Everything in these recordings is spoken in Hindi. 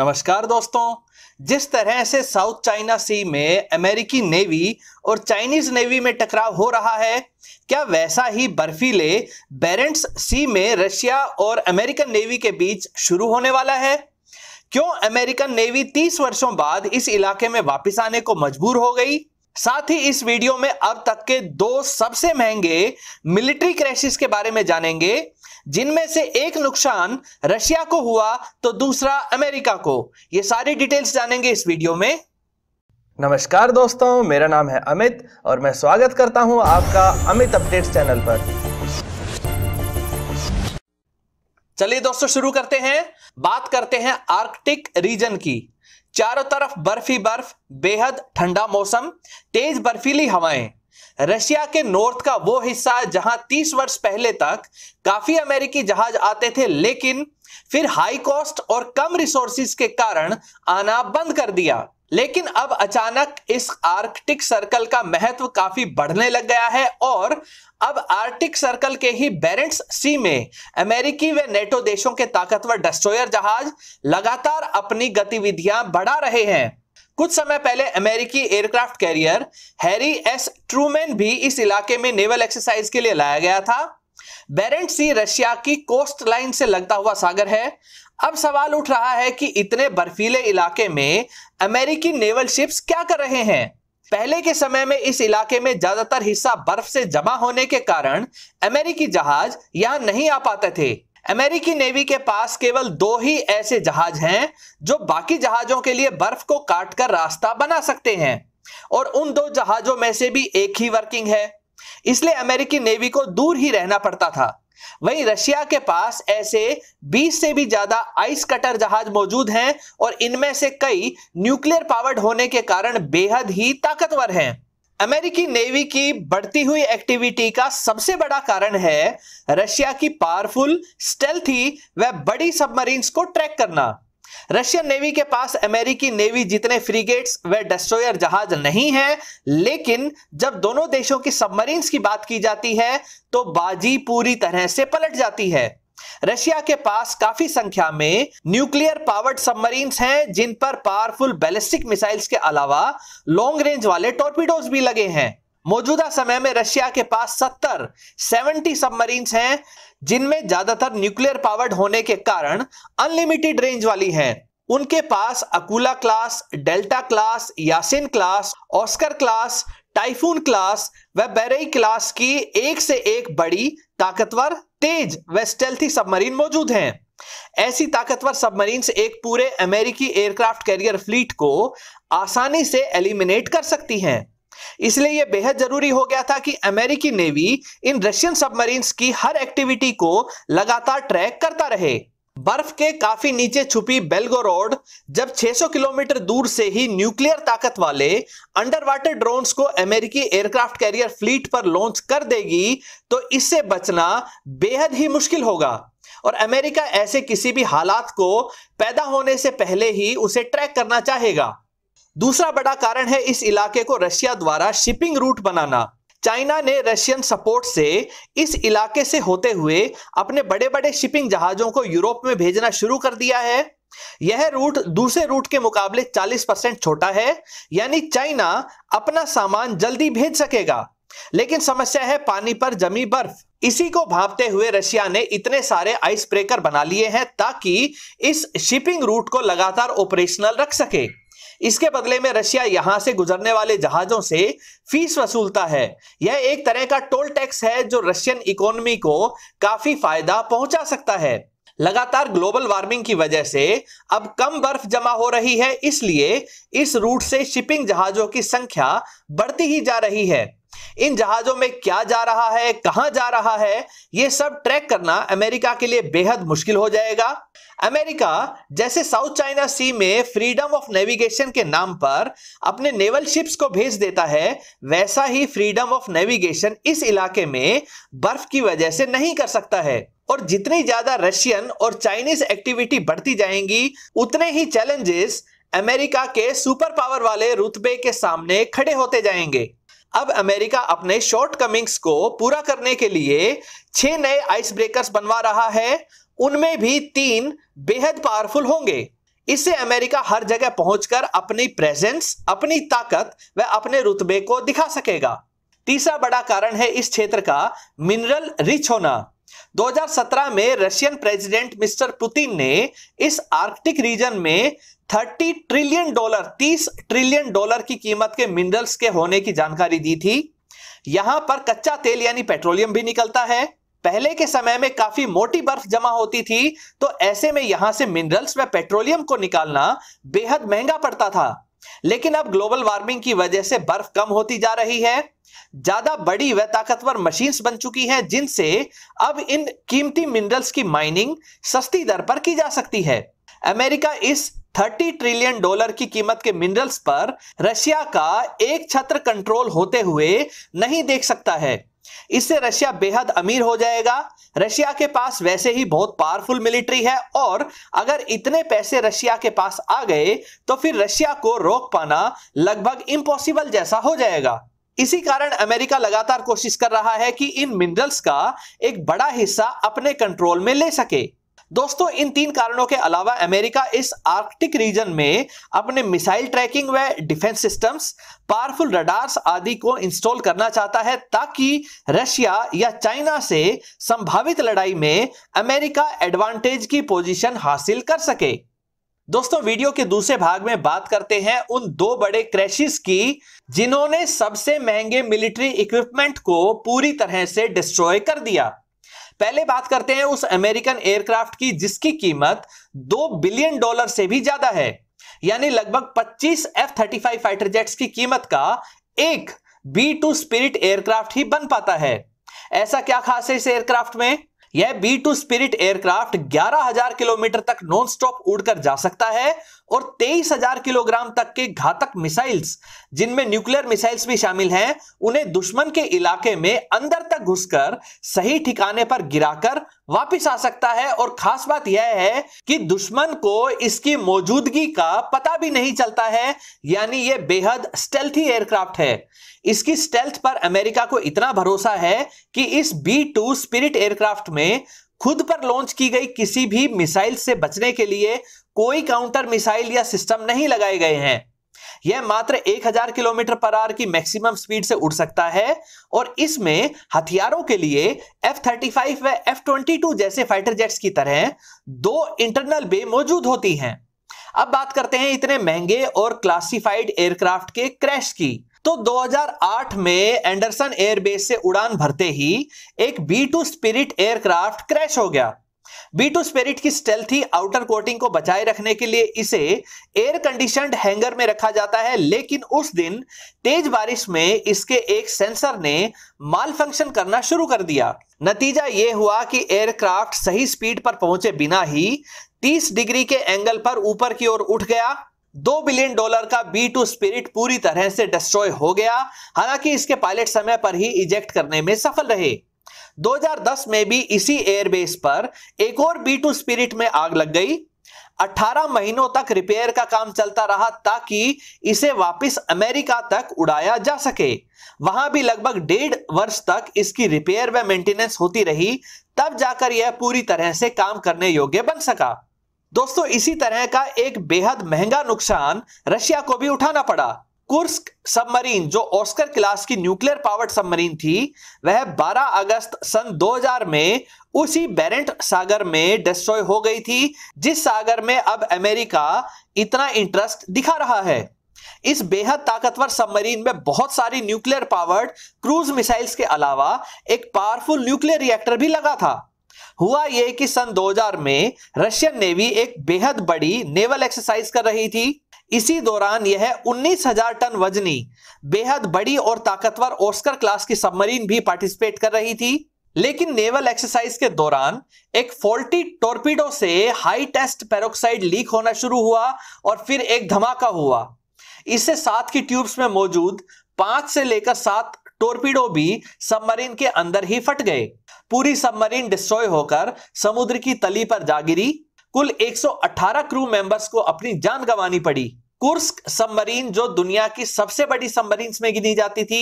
नमस्कार दोस्तों जिस तरह से साउथ चाइना सी में अमेरिकी नेवी और चाइनीज नेवी में टकराव हो रहा है क्या वैसा ही बर्फीले बेरेंट्स सी में रशिया और अमेरिकन नेवी के बीच शुरू होने वाला है क्यों अमेरिकन नेवी 30 वर्षों बाद इस इलाके में वापस आने को मजबूर हो गई साथ ही इस वीडियो में अब तक के दो सबसे महंगे मिलिट्री क्रैशिस के बारे में जानेंगे जिनमें से एक नुकसान रशिया को हुआ तो दूसरा अमेरिका को ये सारी डिटेल्स जानेंगे इस वीडियो में नमस्कार दोस्तों मेरा नाम है अमित और मैं स्वागत करता हूं आपका अमित अपडेट्स चैनल पर चलिए दोस्तों शुरू करते हैं बात करते हैं आर्कटिक रीजन की चारों तरफ बर्फी बर्फ बेहद ठंडा मौसम तेज बर्फीली हवाएं रशिया के नॉर्थ का वो हिस्सा जहां 30 वर्ष पहले तक काफी अमेरिकी जहाज आते थे लेकिन फिर हाई कॉस्ट और कम रिसोर्सिस के कारण आना बंद कर दिया लेकिन अब अचानक इस आर्कटिक सर्कल का महत्व काफी बढ़ने लग गया है और अब आर्कटिक सर्कल के ही बैरेंट्स सी में अमेरिकी व नेटो देशों के ताकतवर डिस्ट्रॉयर जहाज लगातार अपनी गतिविधियां बढ़ा रहे हैं कुछ समय पहले अमेरिकी aircraft carrier Harry S Truman भी इस इलाके में नेवल एक्सरसाइज के लिए लाया गया था बैरेंट सी रशिया की कोस्ट लाइन से लगता हुआ सागर है अब सवाल उठ रहा है कि इतने बर्फीले इलाके में अमेरिकी नेवल शिप्स क्या कर रहे हैं पहले के समय में इस इलाके में ज्यादातर हिस्सा बर्फ से जमा होने के कारण अमेरिकी जहाज यहां नहीं आ पाते थे अमेरिकी नेवी के पास केवल दो ही ऐसे जहाज हैं जो बाकी जहाजों के लिए बर्फ को काटकर रास्ता बना सकते हैं और उन दो जहाजों में से भी एक ही वर्किंग है इसलिए अमेरिकी नेवी को दूर ही रहना पड़ता था वहीं रशिया के पास ऐसे 20 से भी ज्यादा आइस कटर जहाज मौजूद हैं और इनमें से कई न्यूक्लियर पावर्ड होने के कारण बेहद ही ताकतवर हैं अमेरिकी नेवी की बढ़ती हुई एक्टिविटी का सबसे बड़ा कारण है रशिया की पावरफुल स्टेल्थी व बड़ी सबमरीन्स को ट्रैक करना रशियन नेवी के पास अमेरिकी नेवी जितने फ्रीगेट्स व डेस्ट्रोयर जहाज नहीं है लेकिन जब दोनों देशों की सबमरीन्स की बात की जाती है तो बाजी पूरी तरह से पलट जाती है रशिया के पास काफी संख्या में न्यूक्लियर पावर्ड सबमरीन हैं जिन पर पावरफुल बैलिस्टिक मिसाइल्स के अलावा लॉन्ग रेंज वाले टॉर्पीडोज भी लगे हैं मौजूदा समय में रशिया के पास 70 70 सबमरीन हैं जिनमें ज्यादातर न्यूक्लियर पावर्ड होने के कारण अनलिमिटेड रेंज वाली हैं उनके पास Akula class Delta class Yasen class Oscar class Typhoon class व बेरे क्लास की एक से एक बड़ी ताकतवर तेज व स्टेल्थी सबमरीन मौजूद हैं ऐसी ताकतवर सबमरीन एक पूरे अमेरिकी एयरक्राफ्ट कैरियर फ्लीट को आसानी से एलिमिनेट कर सकती हैं इसलिए यह बेहद जरूरी हो गया था कि अमेरिकी नेवी इन रशियन सबमरीन्स की हर एक्टिविटी को लगातार ट्रैक करता रहे बर्फ के काफी नीचे छुपी बेलगोरोड जब 600 किलोमीटर दूर से ही न्यूक्लियर ताकत वाले अंडर वाटर ड्रोन्स को अमेरिकी एयरक्राफ्ट कैरियर फ्लीट पर लॉन्च कर देगी तो इससे बचना बेहद ही मुश्किल होगा और अमेरिका ऐसे किसी भी हालात को पैदा होने से पहले ही उसे ट्रैक करना चाहेगा दूसरा बड़ा कारण है इस इलाके को रशिया द्वारा शिपिंग रूट बनाना चाइना ने रशियन सपोर्ट से इस इलाके से होते हुए अपने बड़े बड़े शिपिंग जहाजों को यूरोप में भेजना शुरू कर दिया है यह रूट दूसरे रूट के मुकाबले 40 परसेंट छोटा है यानी चाइना अपना सामान जल्दी भेज सकेगा लेकिन समस्या है पानी पर जमी बर्फ इसी को भापते हुए रशिया ने इतने सारे आइस ब्रेकर बना लिए हैं ताकि इस शिपिंग रूट को लगातार ऑपरेशनल रख सके इसके बदले में रशिया यहां से गुजरने वाले जहाजों से फीस वसूलता है यह एक तरह का टोल टैक्स है जो रशियन इकोनॉमी को काफी फायदा पहुंचा सकता है लगातार ग्लोबल वार्मिंग की वजह से अब कम बर्फ जमा हो रही है इसलिए इस रूट से शिपिंग जहाजों की संख्या बढ़ती ही जा रही है इन जहाजों में क्या जा रहा है कहां जा रहा है यह सब ट्रैक करना अमेरिका के लिए बेहद मुश्किल हो जाएगा अमेरिका जैसे साउथ चाइना सी में फ्रीडम ऑफ नेविगेशन के नाम पर अपने नेवल शिप्स को भेज देता है वैसा ही फ्रीडम ऑफ नेविगेशन इस इलाके में बर्फ की वजह से नहीं कर सकता है और जितनी ज्यादा रशियन और चाइनीज एक्टिविटी बढ़ती जाएंगी उतने ही चैलेंजेस अमेरिका के सुपर पावर वाले रुतबे के सामने खड़े होते जाएंगे अब अमेरिका अपने शॉर्ट कमिंग्स को पूरा करने के लिए छह नए आइस ब्रेकर्स बनवा रहा है उनमें भी तीन बेहद पावरफुल होंगे इससे अमेरिका हर जगह पहुंचकर अपनी प्रेजेंस अपनी ताकत व अपने रुतबे को दिखा सकेगा तीसरा बड़ा कारण है इस क्षेत्र का मिनरल रिच होना 2017 में रशियन प्रेसिडेंट मिस्टर पुतिन ने इस आर्कटिक रीजन में 30 ट्रिलियन डॉलर 30 ट्रिलियन डॉलर की कीमत के मिनरल्स के होने की जानकारी दी थी यहां पर कच्चा तेल यानी पेट्रोलियम भी निकलता है पहले के समय में काफी मोटी बर्फ जमा होती थी तो ऐसे में यहां से मिनरल्स व पेट्रोलियम को निकालना बेहद महंगा पड़ता था लेकिन अब ग्लोबल वार्मिंग की वजह से बर्फ कम होती जा रही है ज्यादा बड़ी व ताकतवर मशीन्स बन चुकी हैं जिनसे अब इन कीमती मिनरल्स की माइनिंग सस्ती दर पर की जा सकती है अमेरिका इस 30 ट्रिलियन डॉलर की कीमत के मिनरल्स पर रशिया का एक छत्र कंट्रोल होते हुए नहीं देख सकता है इससे रशिया बेहद अमीर हो जाएगा रशिया के पास वैसे ही बहुत पावरफुल मिलिट्री है और अगर इतने पैसे रशिया के पास आ गए तो फिर रशिया को रोक पाना लगभग इम्पॉसिबल जैसा हो जाएगा इसी कारण अमेरिका लगातार कोशिश कर रहा है कि इन मिनरल्स का एक बड़ा हिस्सा अपने कंट्रोल में ले सके दोस्तों इन तीन कारणों के अलावा अमेरिका इस आर्कटिक रीजन में अपने मिसाइल ट्रैकिंग व डिफेंस सिस्टम्स पावरफुल रडार्स आदि को इंस्टॉल करना चाहता है ताकि रशिया या चाइना से संभावित लड़ाई में अमेरिका एडवांटेज की पोजीशन हासिल कर सके दोस्तों वीडियो के दूसरे भाग में बात करते हैं उन दो बड़े क्रैशिस की जिन्होंने सबसे महंगे मिलिट्री इक्विपमेंट को पूरी तरह से डिस्ट्रॉय कर दिया पहले बात करते हैं उस अमेरिकन एयरक्राफ्ट की जिसकी कीमत दो बिलियन डॉलर से भी ज्यादा है यानी लगभग 25 F thirty five fighter jets की कीमत का एक बी टू स्पिरिट एयरक्राफ्ट ही बन पाता है ऐसा क्या खास है इस एयरक्राफ्ट में यह B two spirit aircraft 11,000 kilometre तक नॉन स्टॉप उड़कर जा सकता है और 23,000 किलोग्राम तक के घातक मिसाइल्स जिनमें न्यूक्लियर मिसाइल्स भी शामिल हैं उन्हें दुश्मन के इलाके में अंदर तक घुसकर सही ठिकाने पर गिराकर वापस आ सकता है और खास बात यह है कि दुश्मन को इसकी मौजूदगी का पता भी नहीं चलता है यानी यह बेहद स्टेल्थी एयरक्राफ्ट है इसकी स्टेल्थ पर अमेरिका को इतना भरोसा है कि इस बी टू स्पिरिट एयरक्राफ्ट में खुद पर लॉन्च की गई किसी भी मिसाइल से बचने के लिए कोई काउंटर मिसाइल या सिस्टम नहीं लगाए गए हैं यह मात्र 1000 किलोमीटर पर आर की मैक्सिमम स्पीड से उड़ सकता है और इसमें हथियारों के लिए F-35 व F-22 जैसे फाइटर जेट्स की तरह दो इंटरनल बे मौजूद होती हैं। अब बात करते हैं इतने महंगे और क्लासिफाइड एयरक्राफ्ट के क्रैश की तो 2008 में एंडरसन एयरबेस से उड़ान भरते ही एक B two spirit aircraft crash हो गया बी टू स्पिरिट की स्टेल्थी आउटर कोटिंग को बचाए रखने के लिए इसे एयर कंडीशनड हैंगर में रखा जाता है लेकिन उस दिन तेज बारिश में इसके एक सेंसर ने माल फंक्शन करना शुरू कर दिया नतीजा यह हुआ कि एयरक्राफ्ट सही स्पीड पर पहुंचे बिना ही 30 डिग्री के एंगल पर ऊपर की ओर उठ गया दो बिलियन डॉलर का बी टू स्पिरिट पूरी तरह से डिस्ट्रॉय हो गया हालांकि इसके पायलट समय पर ही इजेक्ट करने में सफल रहे 2010 में भी इसी एयरबेस पर एक और बी टू स्पिरिट में आग लग गई 18 महीनों तक रिपेयर का काम चलता रहा ताकि इसे वापस अमेरिका तक उड़ाया जा सके वहां भी लगभग डेढ़ वर्ष तक इसकी रिपेयर व मेंटेनेंस होती रही तब जाकर यह पूरी तरह से काम करने योग्य बन सका दोस्तों इसी तरह का एक बेहद महंगा नुकसान रशिया को भी उठाना पड़ा कुर्स्क सबमरीन जो ऑस्कर क्लास की न्यूक्लियर पावर्ड सबमरीन थी वह 12 अगस्त सन 2000 में उसी बेरेंट सागर में डिस्ट्रॉय हो गई थी जिस सागर में अब अमेरिका इतना इंटरेस्ट दिखा रहा है इस बेहद ताकतवर सबमरीन में बहुत सारी न्यूक्लियर पावर्ड क्रूज मिसाइल्स के अलावा एक पावरफुल न्यूक्लियर रिएक्टर भी लगा था हुआ यह कि सन 2000 में रशियन नेवी एक बेहद बड़ी नेवल एक्सरसाइज कर रही थी इसी दौरान यह 19,000 टन वजनी बेहद बड़ी और ताकतवर ओस्कर क्लास की सबमरीन भी पार्टिसिपेट कर रही थी लेकिन नेवल एक्सरसाइज के दौरान एक फॉल्टी टोरपीडो से हाई टेस्ट पेरोक्साइड लीक होना शुरू हुआ और फिर एक धमाका हुआ इससे सात की ट्यूब्स में मौजूद पांच से लेकर सात टोरपीडो भी सबमरीन के अंदर ही फट गए पूरी सबमरीन डिस्ट्रॉय होकर समुद्र की तली पर जा गिरी कुल 118 क्रू मेंबर्स को अपनी जान गंवानी पड़ी कुर्स्क सबमरीन जो दुनिया की सबसे बड़ी सबमरीन में गिनी जाती थी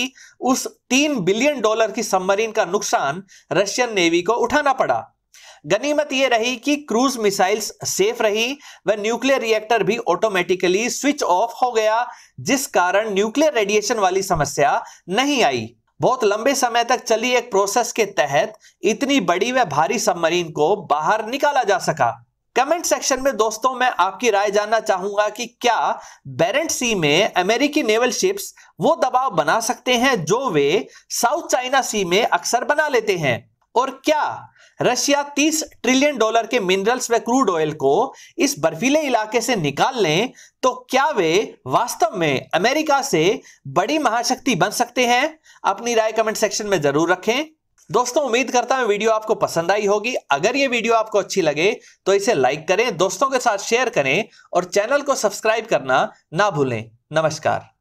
उस तीन बिलियन डॉलर की सबमरीन का नुकसान रशियन नेवी को उठाना पड़ा गनीमत यह रही कि क्रूज मिसाइल्स सेफ रही व न्यूक्लियर रिएक्टर भी ऑटोमेटिकली स्विच ऑफ हो गया जिस कारण न्यूक्लियर रेडिएशन वाली समस्या नहीं आई बहुत लंबे समय तक चली एक प्रोसेस के तहत इतनी बड़ी व भारी सबमरीन को बाहर निकाला जा सका कमेंट सेक्शन में दोस्तों मैं आपकी राय जानना चाहूंगा कि क्या बेरेंट सी में अमेरिकी नेवल शिप्स वो दबाव बना सकते हैं जो वे साउथ चाइना सी में अक्सर बना लेते हैं और क्या रशिया 30 ट्रिलियन डॉलर के मिनरल्स व क्रूड ऑयल को इस बर्फीले इलाके से निकाल लें तो क्या वे वास्तव में अमेरिका से बड़ी महाशक्ति बन सकते हैं अपनी राय कमेंट सेक्शन में जरूर रखें दोस्तों उम्मीद करता हूं वीडियो आपको पसंद आई होगी अगर ये वीडियो आपको अच्छी लगे तो इसे लाइक करें दोस्तों के साथ शेयर करें और चैनल को सब्सक्राइब करना ना भूलें नमस्कार